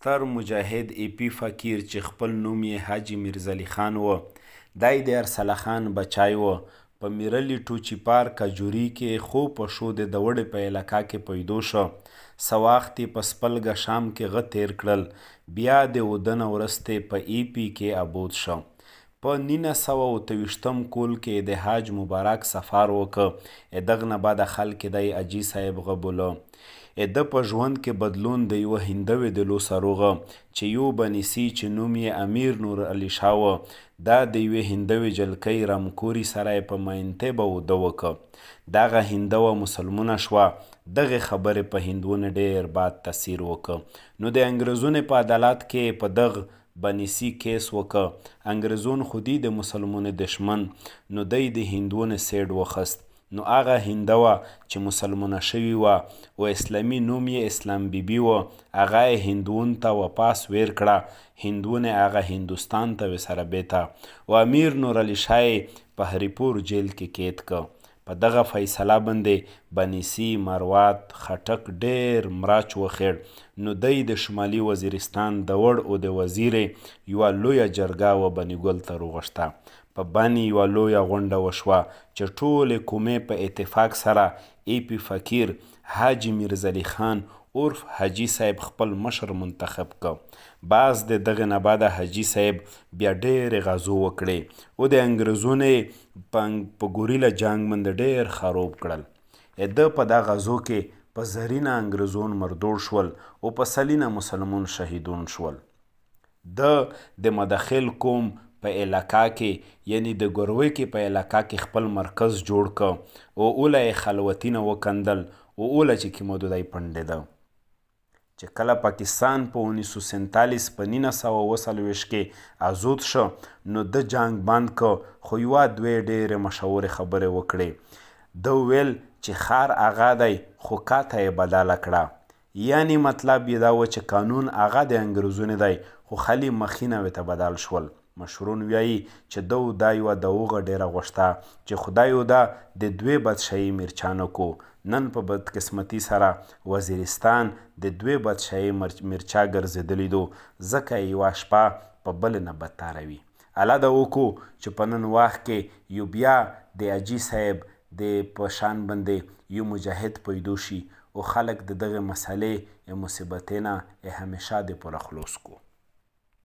ستر مجاهد ایپی فقیر چې خپل نوم یې حاجی میرزلی خان و دای د ارسله خان بچای و په میرلی ټوچی پار کجوري کې خو په شو د دوړې په علاقه کې پیدو شو سواختې په سپلګه شام کې غ تیر کړل بیا د ودن ورسته په ایپی کې آبود شو په 1923م کول کې د حاج مبارک سفر وکړ دغه نه بعد خلک د اجي صاحب غبوله د په ژوند کې بدلون د یو هندوې د لو سروغه چې یو بنسی چې نوم یې امیر نور علي شاو دا د یو هندوې جلکې رمکوري سره په مینته به ود وکړ دغه هندوه مسلمانه شوه دغه خبره په هندونه ډېر باد تاثیر وکړ نو د انګريزونو په عدالت کې په دغه بنیسي کیس وکه انګریزون خودی د مسلمون دشمن نو دی د هندونه سیډ وخست نو هغه هنده وه چې مسلمانه شوي وه و اسلامي نوم یې اسلام بیبي وه هغه یې هندون ته واپاس ویر کړه هندون یې هغه هندوستان ته وسره بیته و امیر نورعلي شاه په هریپور جیل کې قید که په دغه فیصله باندې بنیسي مروات خټک ډیر مراچ وخیړ نو دی د شمالي وزیرستان د وړ او د وزیر یوه لویه جرګه و بنیګل ته روغښته په باندې یوه لویه غونډه وشوه چې ټولې کومې په اتفاق سره ایپی فقیر حاجی میرزلی خان عرف حاجي صاحب خپل مشر منتخب که بعض د دغه نه بعد حاجي صاحب بیا ډېرې غازو وکړې او د انګرېزونو یې په ګوریله جنګ باندې ډېر خروب کړل ده په دا غازو کې په زرینه انګرېزون مردور شول او په سلینه مسلمون شهیدون شول د د مداخل کوم په علاقه کې یعنی د ګروي کې په علاقه کې خپل مرکز جوړ ک او اوله خلوتینه وکندل او اوله چې کومه دوی پندې ده چې کله پاکستان په پا 1947 په 1940 کې آزاد شو نو د جنگ بند ک خو یو دوی ډېر مشهور خبره وکړي د ویل چې خار اغا دی خو کاته بداله کړه یعنی مطلب یې دا و چې قانون اغا د انګريزونه دی خو خلی مخینه وته بدل شول مشرون ویایي چې دو دا یوه دغوغه ډیره غوښته چې خدایو دا د دوی بدشاهي میرچانکو نن په بدقسمتي سره وزیرستان د دوی بدشاهي میرچا ګرځېدلی دو ځکه یوه شپه په بل نه بدتاروي الله د وکړو چې په نن وخت کې یو بیا د اجي صاحب د په شان باندې یو مجاهد پیدو شي او خلک د دغه مسلې مصیبتینه همیشه د پوره خلاص کو